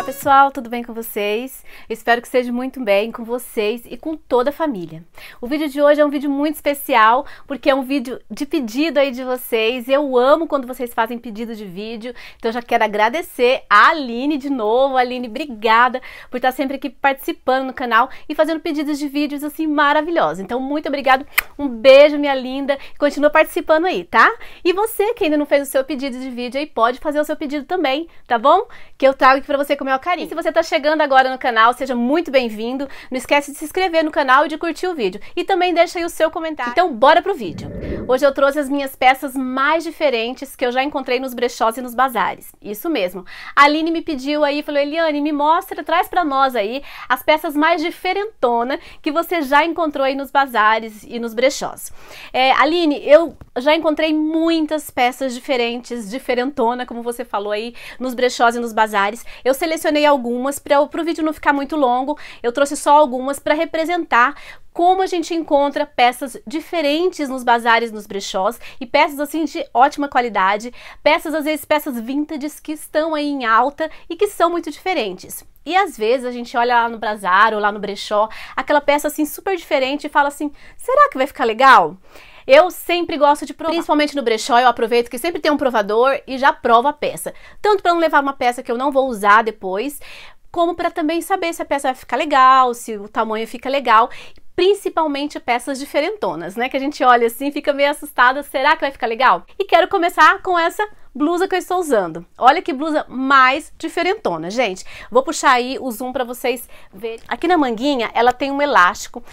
Olá pessoal, tudo bem com vocês? espero que esteja muito bem com vocês e com toda a família. O vídeo de hoje é um vídeo muito especial porque é um vídeo de pedido aí de vocês. Eu amo quando vocês fazem pedido de vídeo, então já quero agradecer a Aline de novo. Aline, obrigada por estar sempre aqui participando no canal e fazendo pedidos de vídeos assim maravilhosos. Então, muito obrigado, um beijo, minha linda, continua participando aí, tá? E você que ainda não fez o seu pedido de vídeo aí, pode fazer o seu pedido também, tá bom? Que eu trago aqui pra você como meu carinho. E se você está chegando agora no canal, seja muito bem-vindo. Não esquece de se inscrever no canal e de curtir o vídeo. E também deixa aí o seu comentário. Então, bora pro vídeo. Hoje eu trouxe as minhas peças mais diferentes que eu já encontrei nos brechós e nos bazares. Isso mesmo. A Aline me pediu aí, falou, Eliane, me mostra, traz para nós aí as peças mais diferentona que você já encontrou aí nos bazares e nos brechós. É, Aline, eu já encontrei muitas peças diferentes, diferentona, como você falou aí, nos brechós e nos bazares. Eu selecionei selecionei algumas para o vídeo não ficar muito longo, eu trouxe só algumas para representar como a gente encontra peças diferentes nos bazares, nos brechós e peças assim de ótima qualidade, peças às vezes peças vintages que estão aí em alta e que são muito diferentes. E às vezes a gente olha lá no bazar ou lá no brechó, aquela peça assim super diferente e fala assim: será que vai ficar legal? Eu sempre gosto de provar. Principalmente no brechó, eu aproveito que sempre tem um provador e já provo a peça. Tanto para não levar uma peça que eu não vou usar depois, como para também saber se a peça vai ficar legal, se o tamanho fica legal principalmente peças diferentonas, né? Que a gente olha assim, fica meio assustada, será que vai ficar legal? E quero começar com essa blusa que eu estou usando. Olha que blusa mais diferentona, gente. Vou puxar aí o zoom para vocês verem. Aqui na manguinha, ela tem um elástico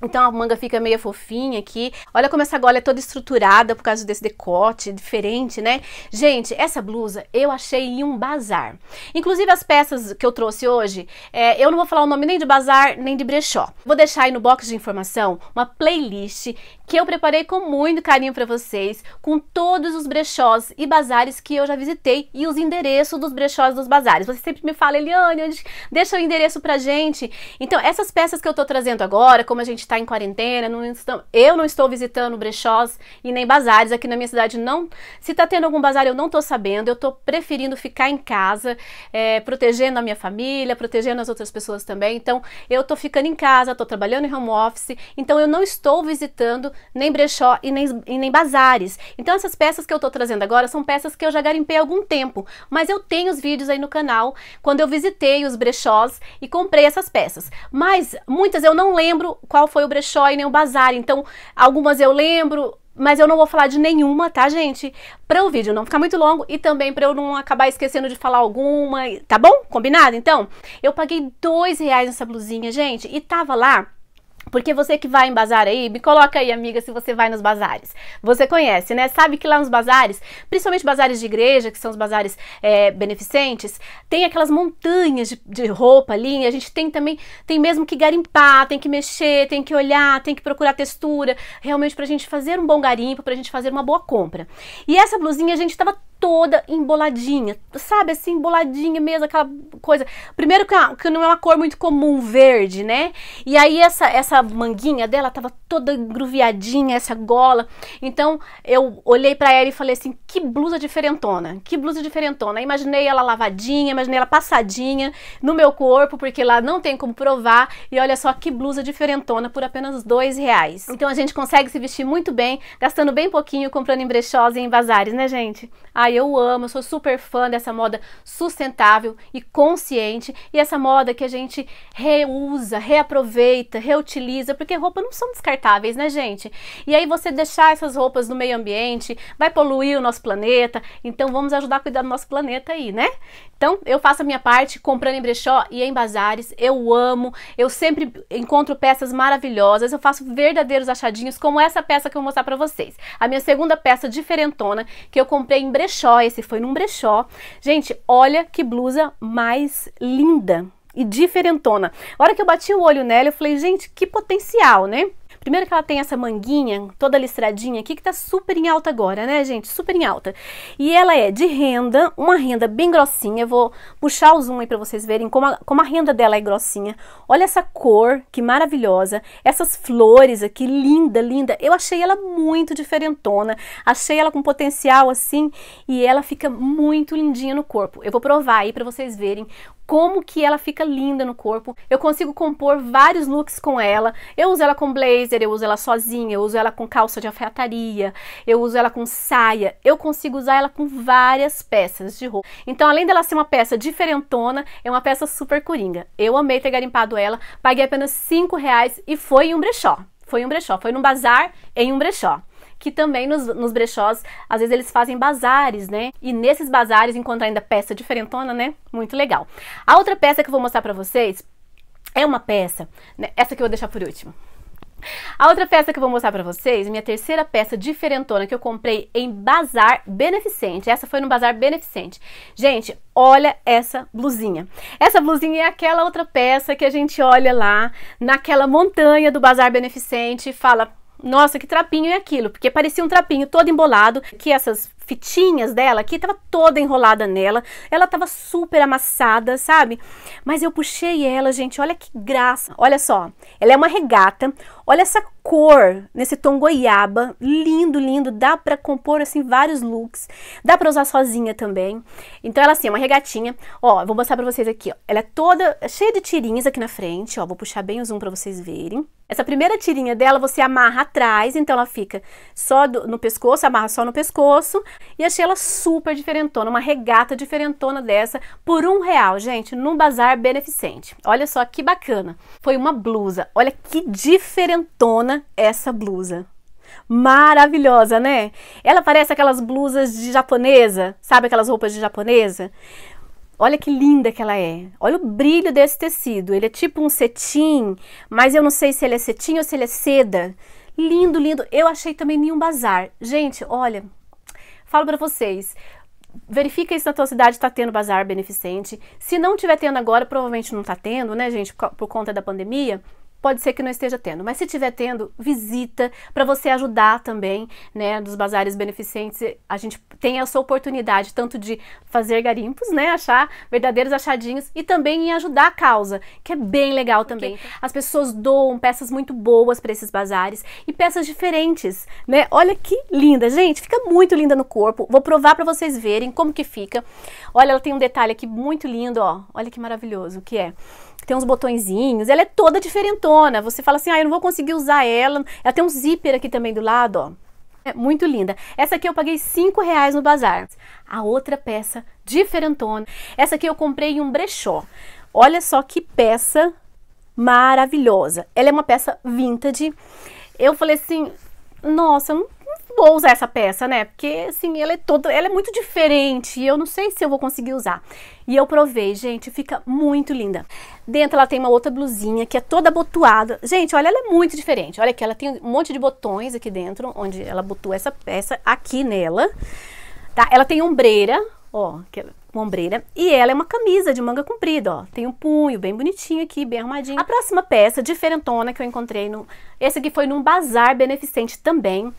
então a manga fica meio fofinha aqui. Olha como essa gola é toda estruturada por causa desse decote, diferente, né? Gente, essa blusa eu achei em um bazar. Inclusive as peças que eu trouxe hoje, é, eu não vou falar o nome nem de bazar, nem de brechó. Vou deixar aí no box de informação uma playlist que eu preparei com muito carinho para vocês, com todos os brechós e bazares que eu já visitei e os endereços dos brechós dos bazares. Você sempre me fala, Eliane, deixa o endereço pra gente. Então, essas peças que eu tô trazendo agora, como a gente tá em quarentena, não estão, eu não estou visitando brechós e nem bazares aqui na minha cidade, não. Se tá tendo algum bazar, eu não tô sabendo, eu tô preferindo ficar em casa, é, protegendo a minha família, protegendo as outras pessoas também. Então, eu tô ficando em casa, tô trabalhando em home office, então eu não estou visitando nem brechó e nem, e nem bazares. Então essas peças que eu tô trazendo agora são peças que eu já garimpei há algum tempo, mas eu tenho os vídeos aí no canal quando eu visitei os brechós e comprei essas peças. Mas muitas eu não lembro qual foi o brechó e nem o bazar, então algumas eu lembro, mas eu não vou falar de nenhuma, tá, gente? Para o vídeo não ficar muito longo e também para eu não acabar esquecendo de falar alguma, tá bom? Combinado? Então, eu paguei dois reais nessa blusinha, gente, e tava lá porque você que vai em bazar aí, me coloca aí, amiga, se você vai nos bazares. Você conhece, né? Sabe que lá nos bazares, principalmente bazares de igreja, que são os bazares é, beneficentes, tem aquelas montanhas de, de roupa ali. A gente tem também, tem mesmo que garimpar, tem que mexer, tem que olhar, tem que procurar textura, realmente pra gente fazer um bom garimpo, pra gente fazer uma boa compra. E essa blusinha a gente tava toda emboladinha, sabe? Assim, emboladinha mesmo, aquela coisa. Primeiro é que, não é uma cor muito comum, verde, né? E aí essa, essa manguinha dela tava toda engruviadinha, essa gola. Então eu olhei para ela e falei assim: que blusa diferentona, que blusa diferentona. Aí imaginei ela lavadinha, imaginei ela passadinha no meu corpo, porque lá não tem como provar. E olha só que blusa diferentona por apenas dois reais. Então a gente consegue se vestir muito bem, gastando bem pouquinho, comprando em brechós e em bazares, né, gente? Ai, eu amo, eu sou super fã dessa moda sustentável e consciente e essa moda que a gente reusa, reaproveita, reutiliza, porque roupas não são descartáveis, né, gente? E aí você deixar essas roupas no meio ambiente vai poluir o nosso planeta, então vamos ajudar a cuidar do nosso planeta aí, né? Então eu faço a minha parte comprando em brechó e em bazares, eu amo, eu sempre encontro peças maravilhosas, eu faço verdadeiros achadinhos como essa peça que eu vou mostrar para vocês. A minha segunda peça diferentona que eu comprei em brechó brechó, esse foi num brechó. Gente, olha que blusa mais linda e diferentona. A hora que eu bati o olho nela, eu falei, gente, que potencial, né? Primeiro que ela tem essa manguinha toda listradinha aqui, que tá super em alta agora, né, gente? Super em alta. E ela é de renda, uma renda bem grossinha. Eu vou puxar o zoom aí pra vocês verem como a, como a renda dela é grossinha. Olha essa cor, que maravilhosa. Essas flores aqui, linda, linda. Eu achei ela muito diferentona. Achei ela com potencial, assim, e ela fica muito lindinha no corpo. Eu vou provar aí pra vocês verem como que ela fica linda no corpo. Eu consigo compor vários looks com ela. Eu uso ela com blazer, eu uso ela sozinha, eu uso ela com calça de alfaiataria, eu uso ela com saia. Eu consigo usar ela com várias peças de roupa. Então, além dela ser uma peça diferentona, é uma peça super coringa. Eu amei ter garimpado ela, paguei apenas 5 reais e foi em um brechó. Foi em um brechó, foi num bazar em um brechó que também nos, nos brechós, às vezes eles fazem bazares, né? E nesses bazares encontrar ainda peça diferentona, né? Muito legal. A outra peça que eu vou mostrar para vocês é uma peça, né? essa que eu vou deixar por último. A outra peça que eu vou mostrar para vocês, minha terceira peça diferentona que eu comprei em Bazar Beneficente. Essa foi no Bazar Beneficente. Gente, olha essa blusinha. Essa blusinha é aquela outra peça que a gente olha lá naquela montanha do Bazar Beneficente e fala: nossa, que trapinho é aquilo? Porque parecia um trapinho todo embolado, que essas fitinhas dela aqui tava toda enrolada nela, ela tava super amassada, sabe? Mas eu puxei ela, gente, olha que graça. Olha só, ela é uma regata. Olha essa cor, nesse tom goiaba, lindo, lindo, dá para compor assim vários looks, dá para usar sozinha também. Então ela assim, é uma regatinha, ó, vou mostrar para vocês aqui, ó. Ela é toda cheia de tirinhas aqui na frente, ó, vou puxar bem o zoom para vocês verem. Essa primeira tirinha dela você amarra atrás, então ela fica só do, no pescoço, amarra só no pescoço. E achei ela super diferentona, uma regata diferentona dessa por um real, gente, num bazar beneficente. Olha só que bacana. Foi uma blusa, olha que diferentona essa blusa. Maravilhosa, né? Ela parece aquelas blusas de japonesa, sabe aquelas roupas de japonesa? Olha que linda que ela é. Olha o brilho desse tecido. Ele é tipo um cetim, mas eu não sei se ele é cetim ou se ele é seda. Lindo, lindo. Eu achei também nenhum bazar. Gente, olha, falo para vocês, verifica se na tua cidade está tendo bazar beneficente. Se não tiver tendo agora, provavelmente não está tendo, né, gente, por, por conta da pandemia pode ser que não esteja tendo, mas se tiver tendo, visita para você ajudar também, né, dos bazares beneficentes, a gente tem essa oportunidade tanto de fazer garimpos, né, achar verdadeiros achadinhos e também em ajudar a causa, que é bem legal também. Okay. As pessoas doam peças muito boas para esses bazares e peças diferentes, né? Olha que linda, gente, fica muito linda no corpo. Vou provar para vocês verem como que fica. Olha, ela tem um detalhe aqui muito lindo, ó. Olha que maravilhoso que é. Tem uns botõezinhos, ela é toda diferentona. Você fala assim, ah, eu não vou conseguir usar ela. Ela tem um zíper aqui também do lado, ó. É muito linda. Essa aqui eu paguei 5 reais no bazar. A outra peça diferentona. Essa aqui eu comprei em um brechó. Olha só que peça maravilhosa. Ela é uma peça vintage. Eu falei assim, nossa, eu não, vou usar essa peça, né? Porque assim, ela é toda, ela é muito diferente e eu não sei se eu vou conseguir usar. E eu provei, gente, fica muito linda. Dentro ela tem uma outra blusinha que é toda abotoada. Gente, olha, ela é muito diferente. Olha que ela tem um monte de botões aqui dentro, onde ela botou essa peça aqui nela. Tá? Ela tem ombreira, ó, que com ombreira. E ela é uma camisa de manga comprida, ó. Tem um punho bem bonitinho aqui, bem arrumadinho. A próxima peça, diferentona, que eu encontrei no... Esse aqui foi num bazar beneficente também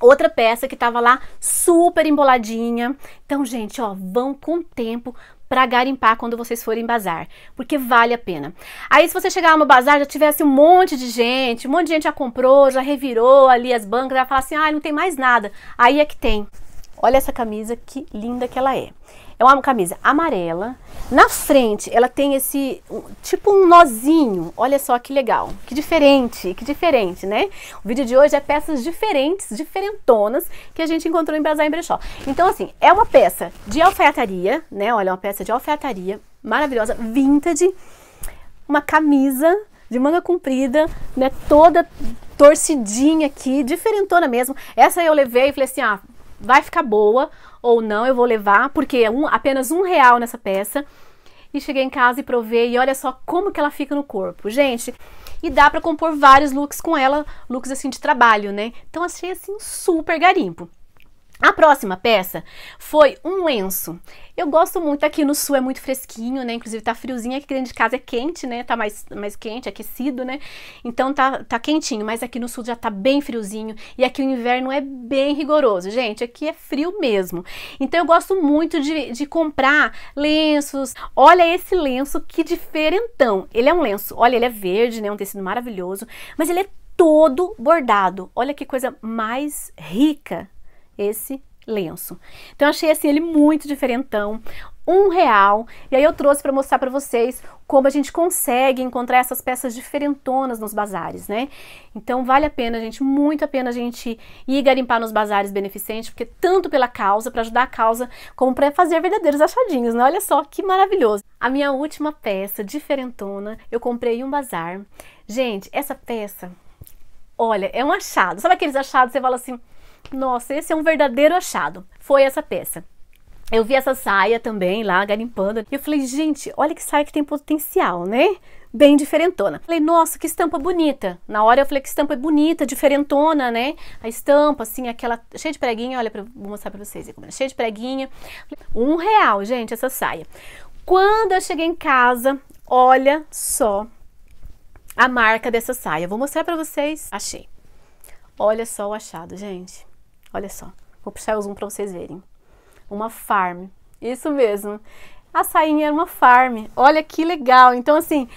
outra peça que tava lá super emboladinha. Então, gente, ó, vão com tempo para garimpar quando vocês forem bazar, porque vale a pena. Aí se você chegar no bazar, já tivesse um monte de gente, um monte de gente já comprou, já revirou ali as bancas, vai falar assim: "Ah, não tem mais nada". Aí é que tem. Olha essa camisa que linda que ela é. É uma camisa amarela. Na frente, ela tem esse tipo um nozinho. Olha só que legal. Que diferente, que diferente, né? O vídeo de hoje é peças diferentes, diferentonas, que a gente encontrou em Bazar em Brechó. Então, assim, é uma peça de alfaiataria, né? Olha, uma peça de alfaiataria maravilhosa, vintage. Uma camisa de manga comprida, né? Toda torcidinha aqui, diferentona mesmo. Essa eu levei e falei assim, ah, vai ficar boa ou não, eu vou levar, porque é um, apenas um real nessa peça. E cheguei em casa e provei, e olha só como que ela fica no corpo. Gente, e dá para compor vários looks com ela, looks assim de trabalho, né? Então achei assim super garimpo. A próxima peça foi um lenço. Eu gosto muito, aqui no sul é muito fresquinho, né? Inclusive tá friozinho, aqui dentro de casa é quente, né? Tá mais, mais quente, aquecido, né? Então tá, tá quentinho, mas aqui no sul já tá bem friozinho. E aqui o inverno é bem rigoroso, gente. Aqui é frio mesmo. Então eu gosto muito de, de comprar lenços. Olha esse lenço, que diferentão. Ele é um lenço, olha, ele é verde, né? Um tecido maravilhoso, mas ele é todo bordado. Olha que coisa mais rica esse lenço. Então achei assim ele muito diferentão, um real. E aí eu trouxe para mostrar para vocês como a gente consegue encontrar essas peças diferentonas nos bazares, né? Então vale a pena, gente, muito a pena a gente ir garimpar nos bazares beneficentes, porque tanto pela causa, para ajudar a causa, como para fazer verdadeiros achadinhos, né? Olha só que maravilhoso. A minha última peça diferentona, eu comprei em um bazar. Gente, essa peça, olha, é um achado. Sabe aqueles achados que você fala assim: nossa, esse é um verdadeiro achado. Foi essa peça. Eu vi essa saia também lá, garimpando, e eu falei, gente, olha que saia que tem potencial, né? Bem diferentona. Falei, nossa, que estampa bonita. Na hora eu falei, que estampa é bonita, diferentona, né? A estampa, assim, aquela cheia de preguinha, olha, pra... vou mostrar pra vocês, como é. cheia de preguinha. Um real, gente, essa saia. Quando eu cheguei em casa, olha só a marca dessa saia. Vou mostrar pra vocês. Achei. Olha só o achado, gente. Olha só, vou puxar o zoom para vocês verem. Uma farm, isso mesmo. A sainha era uma farm, olha que legal. Então, assim,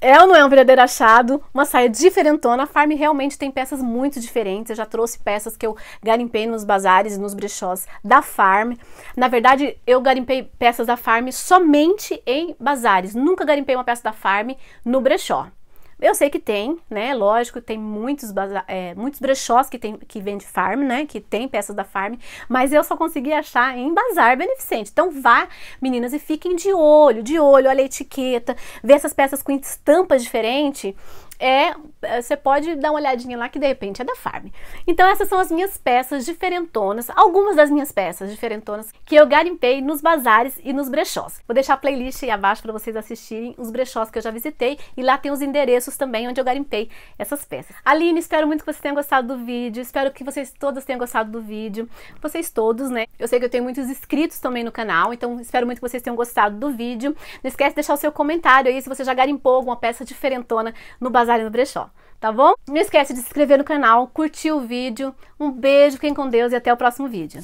é ou não é um verdadeiro achado? Uma saia diferentona. A Farm realmente tem peças muito diferentes. Eu já trouxe peças que eu garimpei nos bazares, nos brechós da Farm. Na verdade, eu garimpei peças da Farm somente em bazares. Nunca garimpei uma peça da Farm no brechó. Eu sei que tem, né? Lógico, tem muitos, é, muitos brechós que, tem, que vende farm, né? Que tem peças da farm, mas eu só consegui achar em bazar beneficente. Então vá, meninas, e fiquem de olho, de olho, olha a etiqueta, vê essas peças com estampas diferentes é, é, você pode dar uma olhadinha lá que de repente é da Farm. Então essas são as minhas peças diferentonas, algumas das minhas peças diferentonas que eu garimpei nos bazares e nos brechós. Vou deixar a playlist aí abaixo para vocês assistirem os brechós que eu já visitei e lá tem os endereços também onde eu garimpei essas peças. Aline, espero muito que vocês tenham gostado do vídeo, espero que vocês todas tenham gostado do vídeo, vocês todos, né? Eu sei que eu tenho muitos inscritos também no canal, então espero muito que vocês tenham gostado do vídeo. Não esquece de deixar o seu comentário aí se você já garimpou alguma peça diferentona no bazar casarem no brechó, tá bom? Não esquece de se inscrever no canal, curtir o vídeo. Um beijo, fiquem com Deus e até o próximo vídeo.